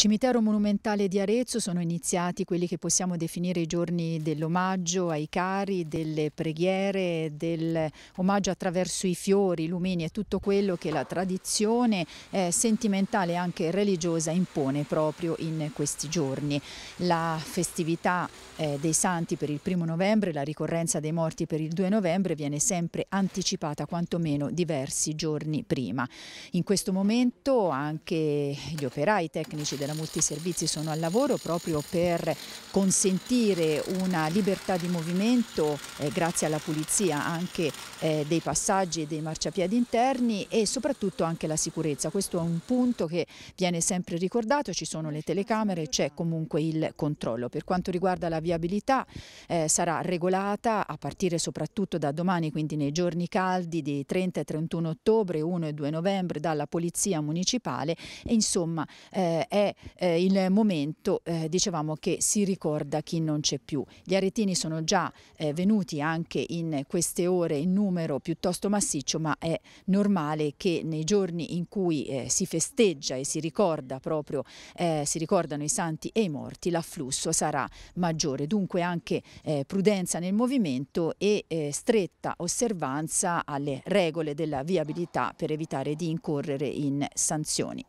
Cimitero monumentale di Arezzo sono iniziati quelli che possiamo definire i giorni dell'omaggio ai cari, delle preghiere, dell'omaggio attraverso i fiori, i lumini e tutto quello che la tradizione eh, sentimentale e anche religiosa impone proprio in questi giorni. La festività eh, dei santi per il primo novembre, la ricorrenza dei morti per il 2 novembre viene sempre anticipata quantomeno diversi giorni prima. In questo momento anche gli operai tecnici del della multiservizi sono al lavoro proprio per consentire una libertà di movimento eh, grazie alla pulizia anche eh, dei passaggi e dei marciapiedi interni e soprattutto anche la sicurezza. Questo è un punto che viene sempre ricordato, ci sono le telecamere, c'è comunque il controllo. Per quanto riguarda la viabilità eh, sarà regolata a partire soprattutto da domani, quindi nei giorni caldi di 30 e 31 ottobre, 1 e 2 novembre dalla Polizia Municipale e insomma eh, è eh, il momento, eh, dicevamo, che si ricorda chi non c'è più. Gli aretini sono già eh, venuti anche in queste ore in numero piuttosto massiccio, ma è normale che nei giorni in cui eh, si festeggia e si ricorda proprio, eh, si ricordano i santi e i morti, l'afflusso sarà maggiore. Dunque anche eh, prudenza nel movimento e stretta osservanza alle regole della viabilità per evitare di incorrere in sanzioni.